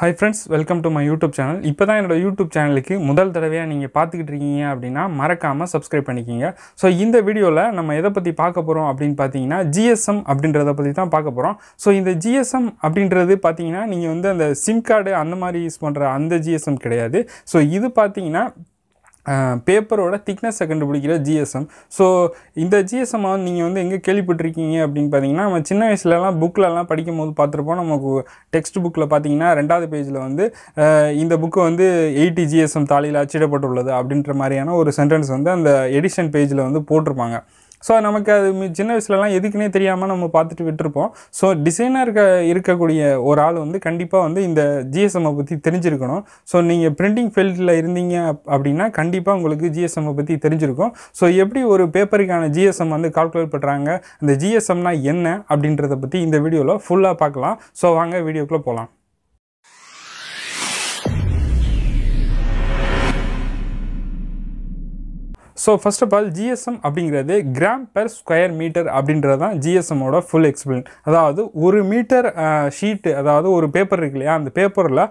high friends welcome to my YouTube channel இப்போ தான் என்னோடய யூடியூப் சேனலுக்கு முதல் தடவையாக நீங்கள் பார்த்துக்கிட்டு இருக்கீங்க அப்படின்னா மறக்காமல் சப்ஸ்கிரைப் பண்ணிக்கிங்க ஸோ இந்த வீடியோவில் நம்ம எதை பற்றி பார்க்க போகிறோம் அப்படின்னு பார்த்தீங்கன்னா ஜிஎஸ்எம் அப்படின்றத பற்றி தான் பார்க்க போகிறோம் ஸோ இந்த ஜிஎஸ்எம் அப்படின்றது பார்த்தீங்கன்னா நீங்கள் வந்து அந்த சிம் கார்டு அந்த மாதிரி யூஸ் பண்ணுற அந்த ஜிஎஸ்எம் கிடையாது ஸோ இது பார்த்தீங்கன்னா பேப்பரோட திக்னஸை கண்டுபிடிக்கிற ஜிஎஸ்எம் ஸோ இந்த ஜிஎஸ்எம் வந்து நீங்கள் வந்து எங்கே கேள்விப்பட்டிருக்கீங்க அப்படின்னு பார்த்தீங்கன்னா நம்ம சின்ன வயசுலலாம் புக்கிலலாம் படிக்கும் போது பார்த்துருப்போம் நமக்கு டெக்ஸ்ட் புக்கில் பார்த்தீங்கன்னா ரெண்டாவது பேஜில் வந்து இந்த புக்கு வந்து எயிட்டி ஜிஎஸ்எம் தாலியில் அச்சிடப்பட்டுள்ளது அப்படின்ற மாதிரியான ஒரு சென்டென்ஸ் வந்து அந்த எடிஷன் பேஜில் வந்து போட்டிருப்பாங்க ஸோ நமக்கு அது சின்ன வயசுலலாம் எதுக்குனே தெரியாமல் நம்ம பார்த்துட்டு விட்டுருப்போம் ஸோ டிசைனர் இருக்கக்கூடிய ஒரு ஆள் வந்து கண்டிப்பாக வந்து இந்த ஜிஎஸ்எம்மை பற்றி தெரிஞ்சிருக்கணும் ஸோ நீங்கள் பிரிண்டிங் ஃபீல்டில் இருந்தீங்க அப்படின்னா கண்டிப்பாக உங்களுக்கு ஜிஎஸ்எம்மை பற்றி தெரிஞ்சிருக்கும் ஸோ எப்படி ஒரு பேப்பருக்கான ஜிஎஸ்எம் வந்து கால்குலேட் பண்ணுறாங்க அந்த ஜிஎஸ்எம்னா என்ன அப்படின்றத பற்றி இந்த வீடியோவில் ஃபுல்லாக பார்க்கலாம் ஸோ வாங்க வீடியோக்குள்ளே போகலாம் so first of all GSM அப்படிங்கிறது கிராம் பெர் ஸ்கொயர் மீட்டர் அப்படின்றது தான் ஜிஎஸ்எம்மோட ஃபுல் எக்ஸ்பிளன் அதாவது ஒரு மீட்டர் ஷீட்டு அதாவது ஒரு பேப்பர் இருக்கு இல்லையா அந்த பேப்பரில்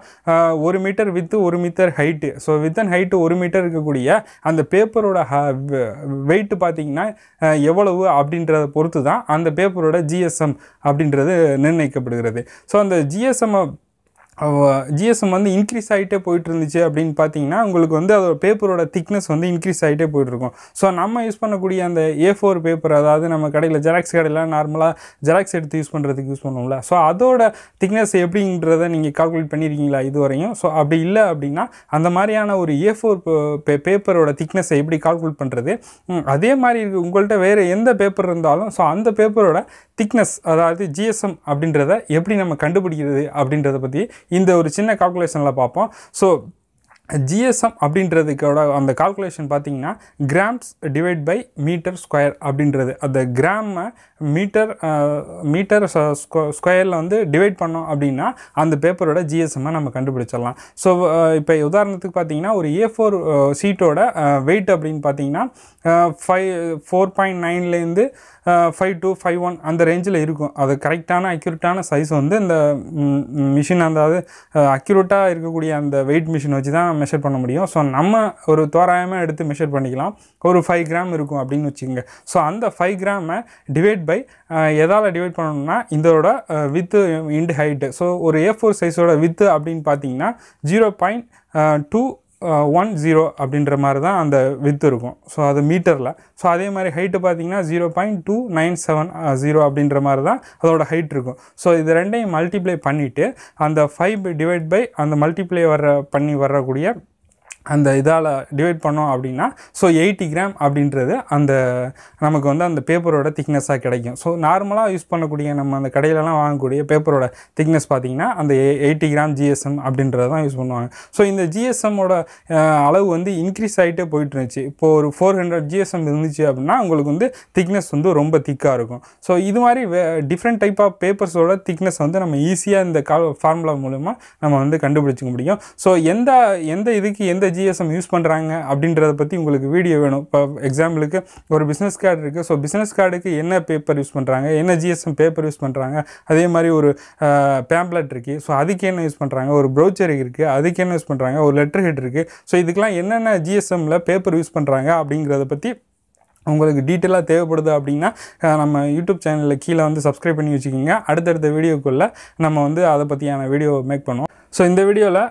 ஒரு மீட்டர் வித்து ஒரு metre height so width and height ஒரு மீட்டர் இருக்கக்கூடிய அந்த பேப்பரோட வெயிட்டு பார்த்திங்கன்னா எவ்வளவு அப்படின்றத பொறுத்து தான் அந்த பேப்பரோட ஜிஎஸ்எம் அப்படின்றது நிர்ணயிக்கப்படுகிறது ஸோ அந்த ஜிஎஸ்எம்மை ஜிஎஸ்எம் வந்து இன்க்ரீஸ் ஆகிட்டே போயிட்டு இருந்துச்சு அப்படின்னு பார்த்தீங்கன்னா உங்களுக்கு வந்து அதோட பேப்பரோட திக்னஸ் வந்து இன்க்ரீஸ் ஆகிட்டே போயிட்டுருக்கும் ஸோ நம்ம யூஸ் பண்ணக்கூடிய அந்த ஏ ஃபோர் பேப்பர் அதாவது நம்ம கடையில் ஜெராக்ஸ் கடையில் நார்மலாக ஜெராக்ஸ் எடுத்து யூஸ் பண்ணுறதுக்கு யூஸ் பண்ணுவோம்ல ஸோ அதோட திக்னஸ் எப்படின்றத நீங்கள் கால்குலேட் பண்ணியிருக்கீங்களா இது வரையும் ஸோ அப்படி இல்லை அப்படின்னா அந்த மாதிரியான ஒரு ஏ ஃபோர் பேப்பரோட திக்னஸை எப்படி கால்குலேட் பண்ணுறது அதே மாதிரி இருக்குது உங்கள்கிட்ட வேறு எந்த பேப்பர் இருந்தாலும் ஸோ அந்த பேப்பரோட திக்னஸ் அதாவது ஜிஎஸ்எம் அப்படின்றத எப்படி நம்ம கண்டுபிடிக்கிறது அப்படின்றத பற்றி இந்த ஒரு சின்ன கால்குலேஷனில் பார்ப்போம் ஸோ ஜிஎஸ்எம் அப்படின்றதுக்கோட அந்த கால்குலேஷன் பார்த்தீங்கன்னா grams divide by metre square அப்படின்றது அந்த கிராமை மீட்டர் மீட்டர் ஸ்கொயரில் வந்து டிவைட் பண்ணோம் அப்படின்னா அந்த பேப்பரோட ஜிஎஸ்எம்மை நம்ம கண்டுபிடிச்சிடலாம் ஸோ இப்போ உதாரணத்துக்கு பார்த்தீங்கன்னா ஒரு ஏ ஃபோர் சீட்டோட வெயிட் அப்படின்னு பார்த்தீங்கன்னா ஃபைவ் ஃபோர் பாயிண்ட் நைன்லேருந்து ஃபைவ் டூ ஃபைவ் ஒன் அந்த ரேஞ்சில் இருக்கும் அது கரெக்டான அக்யூரேட்டான சைஸ் வந்து இந்த மிஷின் அந்த அது அக்யூரேட்டாக இருக்கக்கூடிய அந்த வெயிட் மிஷின் வச்சு தான் தான் மெஷர் பண்ண முடியும் ஸோ நம்ம ஒரு தோராயமாக எடுத்து மெஷர் பண்ணிக்கலாம் ஒரு ஃபைவ் கிராம் இருக்கும் அப்படின்னு வச்சுக்கோங்க ஸோ அந்த ஃபைவ் கிராமை டிவைட் பை எதால் டிவைட் பண்ணணும்னா இதோட வித்து இண்டு ஹைட்டு ஸோ ஒரு ஏ ஃபோர் சைஸோட வித்து அப்படின்னு பார்த்தீங்கன்னா zero point two one zero அப்படின்ற மாதிரி தான் அந்த வித் இருக்கும் ஸோ அது மீட்டரில் ஸோ அதே மாதிரி ஹைட்டு பார்த்தீங்கன்னா zero point two nine seven zero அப்படின்ற மாதிரி தான் அதோட ஹைட் இருக்கும் ஸோ இது ரெண்டையும் மல்டிப்ளை பண்ணிவிட்டு அந்த ஃபைவ் டிவைட் பை அந்த மல்டிப்ளை வர பண்ணி வரக்கூடிய அந்த இதால் டிவைட் பண்ணோம் அப்படின்னா ஸோ எயிட்டி கிராம் அப்படின்றது அந்த நமக்கு வந்து அந்த பேப்பரோட திக்னஸாக கிடைக்கும் ஸோ நார்மலாக யூஸ் பண்ணக்கூடிய நம்ம அந்த கடையிலலாம் வாங்கக்கூடிய பேப்பரோட திக்னஸ் பார்த்திங்கன்னா அந்த எயிட்டி கிராம் ஜிஎஸ்எம் அப்படின்றத தான் யூஸ் பண்ணுவாங்க ஸோ இந்த ஜிஎஸ்எம்மோட அளவு வந்து இன்க்ரீஸ் ஆகிட்டே போயிட்டு இருந்துச்சு இப்போது ஒரு ஃபோர் ஹண்ட்ரட் ஜிஎஸ்எம் இருந்துச்சு அப்படின்னா உங்களுக்கு வந்து திக்னஸ் வந்து ரொம்ப திக்காக இருக்கும் ஸோ இது மாதிரி வே டிஃப்ரெண்ட் டைப் ஆஃப் பேப்பர்ஸோட திக்னஸ் வந்து நம்ம ஈஸியாக இந்த கால் ஃபார்முலா மூலமாக நம்ம வந்து கண்டுபிடிச்சிக்க முடியும் ஸோ எந்த எந்த இதுக்கு எந்த ஜிஎஸ்எம் யூஸ் பண்ணுறாங்க அப்படின்றத பற்றி உங்களுக்கு வீடியோ வேணும் இப்போ எக்ஸாம்பிளுக்கு ஒரு பிஸ்னஸ் கார்டு இருக்குது ஸோ பிஸ்னஸ் கார்டுக்கு என்ன பேப்பர் யூஸ் பண்ணுறாங்க என்ன ஜிஎஸ்எம் பேப்பர் யூஸ் பண்ணுறாங்க அதே மாதிரி ஒரு பேம்ப்ளெட் இருக்குது ஸோ அதுக்கு என்ன யூஸ் பண்ணுறாங்க ஒரு ப்ரௌச்சர் இருக்குது அதுக்கு என்ன யூஸ் பண்ணுறாங்க ஒரு லெட்டர் ஹெட் இருக்குது ஸோ இதுக்கெலாம் என்னென்ன ஜிஎஸ்எம்மில் பேப்பர் யூஸ் பண்ணுறாங்க அப்படிங்கிறத பற்றி உங்களுக்கு டீட்டெயிலாக தேவைப்படுது அப்படின்னா நம்ம யூடியூப் சேனலில் கீழே வந்து சப்ஸ்கிரைப் பண்ணி வச்சுக்கோங்க அடுத்தடுத்த வீடியோக்குள்ளே நம்ம வந்து அதை பற்றியான வீடியோ மேக் பண்ணுவோம் ஸோ இந்த வீடியோவில்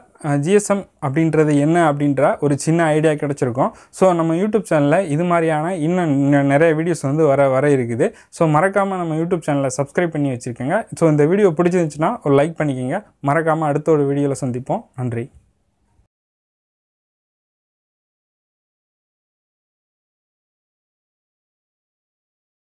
ஜிஎஸ்எம் அப்படின்றது என்ன அப்படின்ற ஒரு சின்ன ஐடியா கிடச்சிருக்கோம் ஸோ நம்ம யூடியூப் சேனலில் இது மாதிரியான இன்னும் நிறைய வீடியோஸ் வந்து வர வர இருக்குது ஸோ மறக்காமல் நம்ம யூடியூப் சேனலில் சப்ஸ்கிரைப் பண்ணி வச்சுருக்கேங்க ஸோ இந்த வீடியோ பிடிச்சிருந்துச்சுன்னா ஒரு லைக் பண்ணிக்கோங்க மறக்காமல் அடுத்த ஒரு வீடியோவில் சந்திப்போம் நன்றி